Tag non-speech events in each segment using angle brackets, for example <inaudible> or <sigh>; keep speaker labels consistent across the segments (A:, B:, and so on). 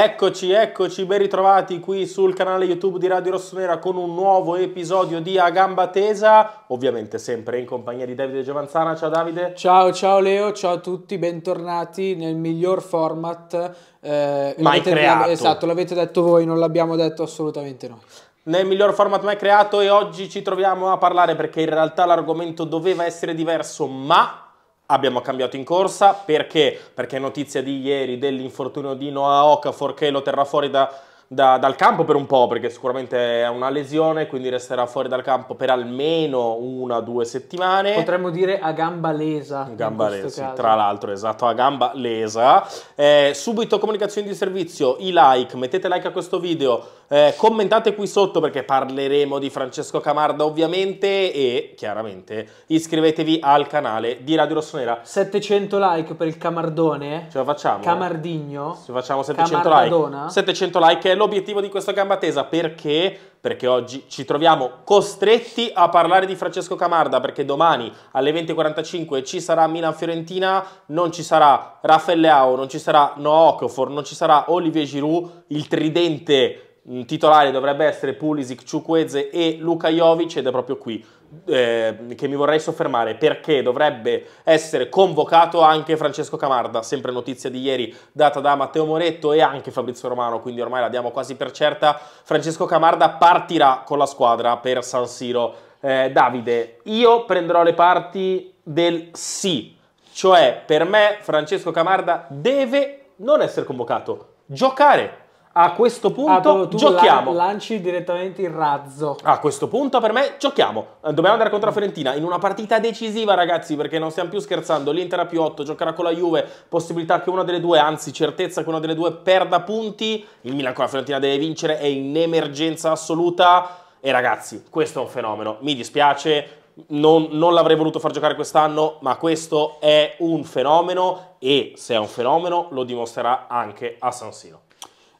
A: Eccoci, eccoci, ben ritrovati qui sul canale YouTube di Radio Rossonera con un nuovo episodio di A Gamba Tesa, ovviamente sempre in compagnia di Davide Giovanzana. Ciao Davide.
B: Ciao, ciao Leo, ciao a tutti, bentornati nel miglior format eh, mai creato. Esatto, l'avete detto voi, non l'abbiamo detto assolutamente noi
A: nel miglior format mai creato e oggi ci troviamo a parlare perché in realtà l'argomento doveva essere diverso, ma Abbiamo cambiato in corsa perché? Perché notizia di ieri dell'infortunio di Noah Okafor che lo terrà fuori da, da, dal campo per un po', perché sicuramente è una lesione, quindi resterà fuori dal campo per almeno una o due settimane. Potremmo dire a gamba lesa. Gamba lesa, tra l'altro, esatto, a gamba lesa. Eh, subito comunicazioni di servizio, i like, mettete like a questo video eh, commentate qui sotto perché parleremo di Francesco Camarda ovviamente e chiaramente iscrivetevi al canale di Radio Rossonera.
B: 700 like per il Camardone. Ce la facciamo? Camardigno.
A: Ce la facciamo 700 like. 700 like è l'obiettivo di questa gamba tesa perché perché oggi ci troviamo costretti a parlare di Francesco Camarda perché domani alle 20.45 ci sarà Milan-Fiorentina, non ci sarà Raffaele Leao, non ci sarà Nookofor, non ci sarà Olivier Giroud, il tridente il titolare dovrebbe essere Pulisic, Ciuqueze e Luka Jovic ed è proprio qui eh, che mi vorrei soffermare perché dovrebbe essere convocato anche Francesco Camarda, sempre notizia di ieri data da Matteo Moretto e anche Fabrizio Romano, quindi ormai la diamo quasi per certa, Francesco Camarda partirà con la squadra per San Siro. Eh, Davide, io prenderò le parti del sì, cioè per me Francesco Camarda deve non essere convocato, giocare a questo ah, punto ah, giochiamo.
B: lanci direttamente il razzo.
A: A questo punto per me giochiamo. Eh, dobbiamo andare contro la Fiorentina in una partita decisiva, ragazzi, perché non stiamo più scherzando. L'Inter ha più 8, giocherà con la Juve, possibilità che una delle due, anzi certezza che una delle due perda punti. Il Milan con la Fiorentina deve vincere, è in emergenza assoluta. E ragazzi, questo è un fenomeno. Mi dispiace, non, non l'avrei voluto far giocare quest'anno, ma questo è un fenomeno e se è un fenomeno lo dimostrerà anche a San Siro.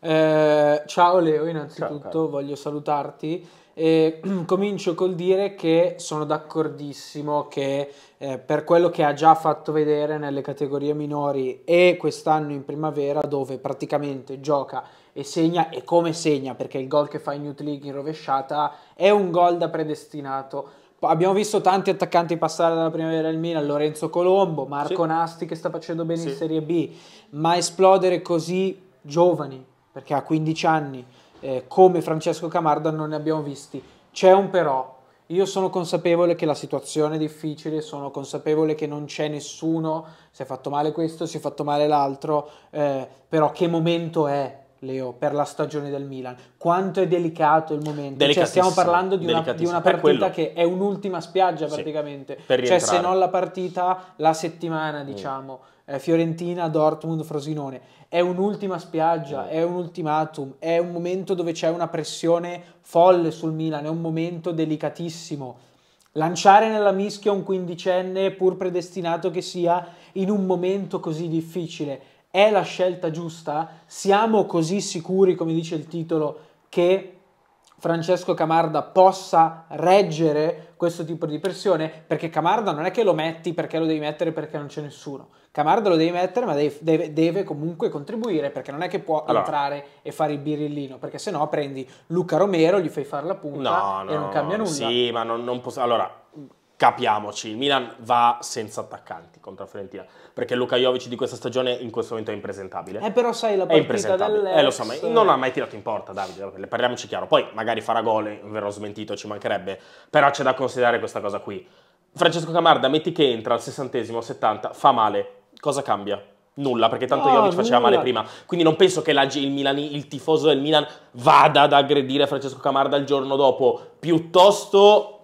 B: Eh, ciao Leo, innanzitutto ciao, voglio salutarti. E <clears throat> comincio col dire che sono d'accordissimo che eh, per quello che ha già fatto vedere nelle categorie minori e quest'anno in primavera dove praticamente gioca e segna e come segna perché il gol che fa in Newt League in rovesciata è un gol da predestinato. Abbiamo visto tanti attaccanti passare dalla primavera al Milan, Lorenzo Colombo, Marco sì. Nasti che sta facendo bene sì. in Serie B, ma esplodere così giovani perché a 15 anni, eh, come Francesco Camarda, non ne abbiamo visti. C'è un però. Io sono consapevole che la situazione è difficile, sono consapevole che non c'è nessuno, si è fatto male questo, si è fatto male l'altro, eh, però che momento è Leo, per la stagione del Milan. Quanto è delicato il momento. Cioè, stiamo parlando di una, di una partita che è un'ultima spiaggia praticamente. Sì, cioè, se non la partita, la settimana, diciamo. Mm eh, Fiorentina, Dortmund, Frosinone. È un'ultima spiaggia, mm. è un ultimatum, è un momento dove c'è una pressione folle sul Milan, è un momento delicatissimo. Lanciare nella mischia un quindicenne, pur predestinato che sia, in un momento così difficile, è la scelta giusta? Siamo così sicuri, come dice il titolo, che Francesco Camarda possa reggere questo tipo di pressione? perché Camarda non è che lo metti perché lo devi mettere perché non c'è nessuno. Camarda lo devi mettere, ma deve, deve, deve comunque contribuire, perché non è che può allora. entrare e fare il birillino, perché se no prendi Luca Romero, gli fai fare la punta no, no, e non cambia nulla. Sì,
A: ma non, non posso... Allora, capiamoci, il Milan va senza attaccanti contro la Fiorentina, perché Luca Jovic di questa stagione in questo momento è impresentabile. Eh però sai la partita dell'ex... Eh lo so, ma non ha mai tirato in porta Davide, parliamoci chiaro, poi magari farà gol, verrò smentito, ci mancherebbe, però c'è da considerare questa cosa qui. Francesco Camarda, metti che entra al sessantesimo, 70, fa male, cosa cambia? Nulla, perché tanto no, Jovic faceva male prima. Quindi non penso che la, il, Milani, il tifoso del Milan vada ad aggredire Francesco Camarda il giorno dopo. Piuttosto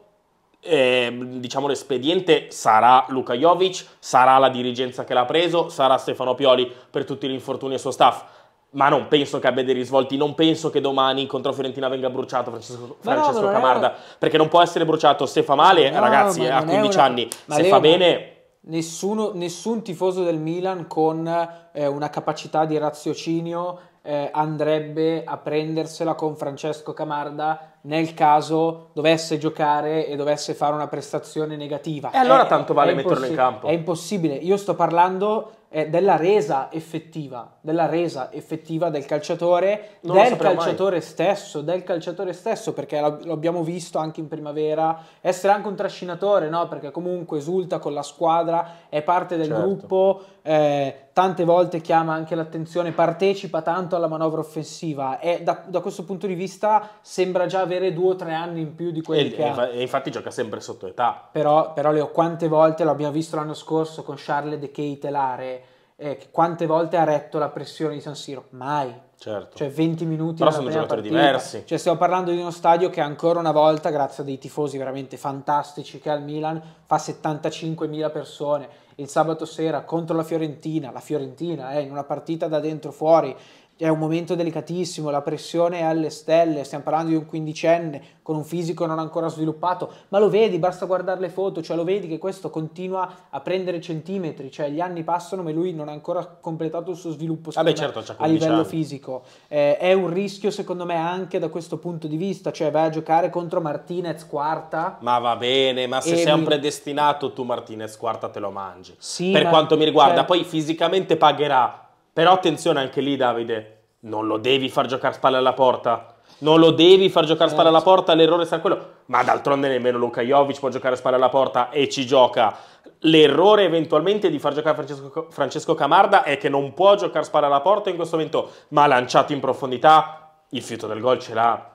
A: eh, diciamo l'espediente sarà Luka Jovic, sarà la dirigenza che l'ha preso, sarà Stefano Pioli per tutti gli infortuni e suo staff. Ma non penso che abbia dei risvolti, non penso che domani contro Fiorentina venga bruciato Francesco, Francesco Camarda, perché non può essere bruciato se fa male, no, ragazzi, a 15 una... anni, ma se Leo, fa bene...
B: Nessuno, nessun tifoso del Milan con eh, una capacità di raziocinio eh, andrebbe a prendersela con Francesco Camarda nel caso dovesse giocare e dovesse fare una prestazione negativa. E allora è, tanto vale metterlo in campo. È impossibile. Io sto parlando eh, della resa effettiva, della resa effettiva del calciatore, non del calciatore mai. stesso, del calciatore stesso, perché lo abbiamo visto anche in primavera, essere anche un trascinatore, no? Perché comunque esulta con la squadra, è parte del certo. gruppo, eh, tante volte chiama anche l'attenzione, partecipa tanto alla manovra offensiva e da, da, questo punto di vista sembra già avere due o tre anni in più di quelli e, che e, ha.
A: E infatti gioca sempre sotto età.
B: Però, però Leo, quante volte l'abbiamo visto l'anno scorso con Charles De Key telare eh, quante volte ha retto la pressione di San Siro? Mai. Certo. Cioè 20 minuti Però sono giocatori partita. diversi. Cioè stiamo parlando di uno stadio che ancora una volta, grazie a dei tifosi veramente fantastici che ha il Milan fa 75.000 persone. Il sabato sera contro la Fiorentina, la Fiorentina è eh, in una partita da dentro fuori è un momento delicatissimo, la pressione è alle stelle, stiamo parlando di un quindicenne con un fisico non ancora sviluppato, ma lo vedi, basta guardare le foto, cioè lo vedi che questo continua a prendere centimetri, cioè gli anni passano ma lui non ha ancora completato il suo sviluppo ah beh, certo, a livello anni. fisico. Eh, è un rischio secondo me anche da questo punto di vista, cioè vai a giocare contro Martinez quarta.
A: Ma va bene, ma se sei mi... un predestinato tu Martinez quarta te lo mangi.
B: Sì, per ma... quanto
A: mi riguarda, cioè... poi fisicamente pagherà però attenzione anche lì, Davide, non lo devi far giocare spalle alla porta. Non lo devi far giocare spalle alla certo. porta, l'errore sarà quello. Ma d'altronde nemmeno Luka Jovic può giocare spalle alla porta e ci gioca. L'errore eventualmente di far giocare Francesco, Francesco Camarda è che non può giocare spalle alla porta in questo momento, ma lanciato in profondità, il fiuto del gol ce l'ha,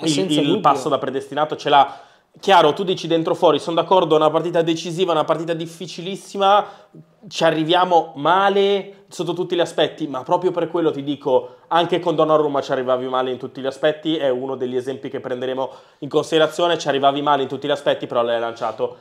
B: il, il passo da
A: predestinato ce l'ha chiaro, tu dici dentro fuori, sono d'accordo, è una partita decisiva, una partita difficilissima, ci arriviamo male sotto tutti gli aspetti, ma proprio per quello ti dico, anche con Donnarumma ci arrivavi male in tutti gli aspetti, è uno degli esempi che prenderemo in considerazione, ci arrivavi male in tutti gli aspetti, però l'hai lanciato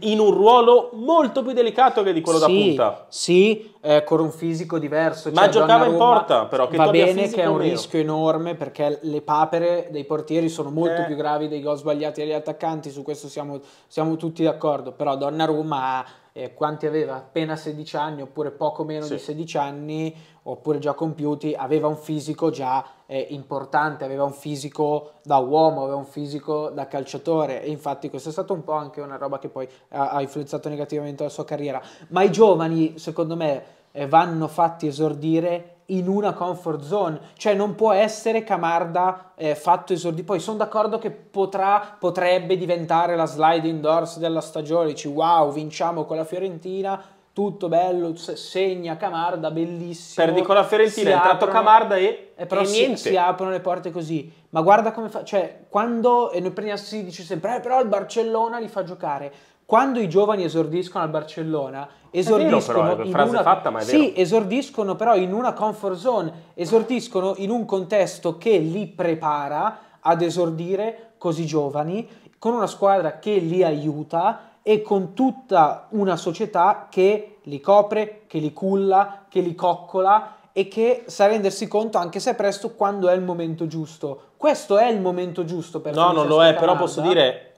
B: in un ruolo molto più delicato che di quello sì, da punta. Sì, eh, con un fisico diverso. Ma cioè giocava in porta, però che va bene che è un meno. rischio enorme perché le papere dei portieri sono molto eh. più gravi dei gol sbagliati degli attaccanti, su questo siamo, siamo tutti d'accordo, però Donnarumma eh, quanti aveva? Appena 16 anni oppure poco meno sì. di 16 anni, oppure già compiuti, aveva un fisico già eh, importante, aveva un fisico da uomo, aveva un fisico da calciatore e infatti questa è stata un po' anche una roba che poi ha, ha influenzato negativamente la sua carriera. Ma i giovani, secondo me, eh, vanno fatti esordire in una comfort zone, cioè non può essere Camarda eh, fatto esordire. Poi sono d'accordo che potrà, potrebbe diventare la slide indoors della stagione, dici wow, vinciamo con la Fiorentina, tutto bello, segna Camarda, bellissimo. Perdi con la Fiorentina, è entrato Camarda e, e, eh, però e si, si aprono le porte così. Ma guarda come fa, cioè, quando, e noi prendiamo, si dice sempre, eh, però il Barcellona li fa giocare. Quando i giovani esordiscono al Barcellona, esordiscono, vero, però, in una, fatta, ma è sì, esordiscono però in una comfort zone, esordiscono in un contesto che li prepara ad esordire così giovani, con una squadra che li aiuta e con tutta una società che li copre, che li culla, che li coccola e che sa rendersi conto, anche se è presto, quando è il momento giusto. Questo è il momento giusto per No, non lo è, però posso dire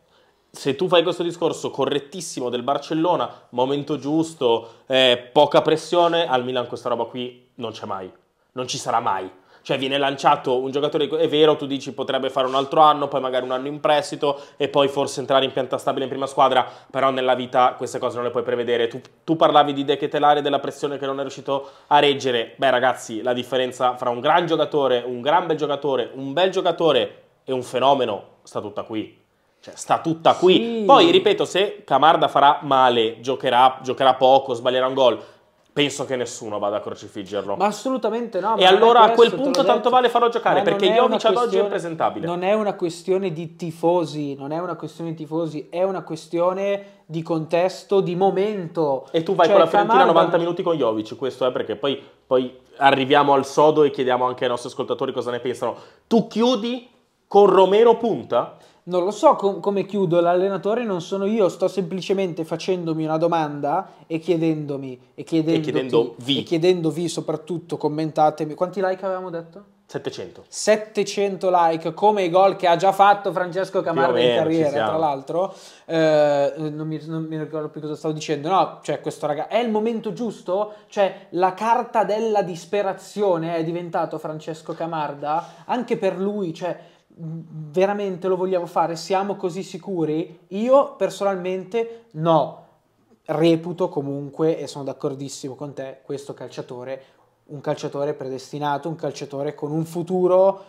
A: se tu fai questo discorso correttissimo del Barcellona, momento giusto, eh, poca pressione, al Milan questa roba qui non c'è mai. Non ci sarà mai cioè viene lanciato un giocatore, è vero, tu dici potrebbe fare un altro anno, poi magari un anno in prestito e poi forse entrare in pianta stabile in prima squadra, però nella vita queste cose non le puoi prevedere. Tu, tu parlavi di Decatelare e della pressione che non è riuscito a reggere, beh ragazzi, la differenza fra un gran giocatore, un gran bel giocatore, un bel giocatore e un fenomeno sta tutta qui. Cioè, sta tutta qui. Sì. Poi, ripeto, se Camarda farà male, giocherà, giocherà poco, sbaglierà un gol, penso che nessuno vada a crocifiggerlo. Ma
B: assolutamente
A: no. E allora a quel punto tanto vale farlo giocare, ma perché Jovic ad oggi è impresentabile. Non
B: è una questione di tifosi, non è una questione di tifosi, è una questione di contesto, di momento. E tu vai cioè, con la Fiorentina Camargo... 90
A: minuti con Jovic, questo è perché poi, poi arriviamo al sodo e chiediamo anche ai nostri ascoltatori cosa ne pensano.
B: Tu chiudi con Romero punta? non lo so com- come chiudo, l'allenatore non sono io, sto semplicemente facendomi una domanda e chiedendomi, e, chiedendovi, e chiedendovi soprattutto, commentatemi, quanti like avevamo detto? 700. 700 like, come i gol che ha già fatto Francesco Camarda in carriera, tra l'altro. Eh, non, mi, non, mi, ricordo più cosa stavo dicendo. No, cioè, questo ragazzo è il momento giusto? Cioè, la carta della disperazione è diventato Francesco Camarda anche per lui, cioè veramente lo vogliamo fare? Siamo così sicuri? Io personalmente no. Reputo comunque, e sono d'accordissimo con te, questo calciatore un calciatore predestinato, un calciatore con un futuro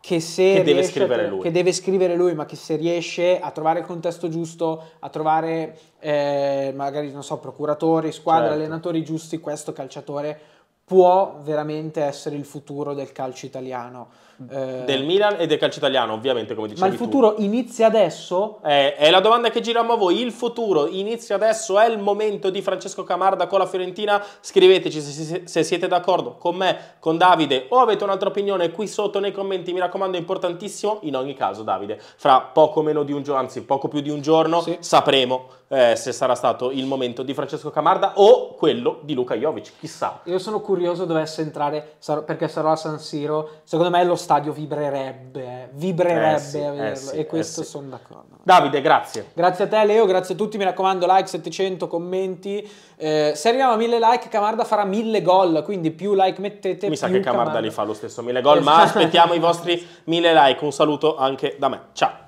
B: che se che deve scrivere a, lui. Che deve scrivere lui, ma che se riesce a trovare il contesto giusto, a trovare eh, magari, non so, procuratori, squadre, certo. allenatori giusti, questo calciatore può veramente essere il futuro del calcio italiano. Eh, del
A: Milan e del calcio italiano, ovviamente, come dicevi Ma il futuro
B: tu. inizia adesso?
A: Eh, è la domanda che giriamo a voi. Il futuro inizia adesso? È il momento di Francesco Camarda con la Fiorentina? Scriveteci se, se siete d'accordo con me, con Davide, o avete un'altra opinione qui sotto nei commenti. Mi raccomando, è importantissimo. In ogni caso, Davide, fra poco meno di un giorno, anzi poco più di un giorno, sì. sapremo eh, se sarà stato il momento di Francesco Camarda o quello di Luca Jovic, chissà.
B: Io sono curioso dovesse entrare, perché sarò a San Siro, secondo me lo stadio vibrerebbe, vibrerebbe eh sì, a vederlo eh sì, e eh questo sì. sono d'accordo. Davide, grazie. Grazie a te Leo, grazie a tutti, mi raccomando like 700, commenti, eh, se arriviamo a 1000 like Camarda farà 1000 gol, quindi più like mettete Mi sa che Camarda, Camarda li fa
A: lo stesso 1000 gol, esatto. ma aspettiamo i vostri 1000 like, un saluto anche da me, ciao.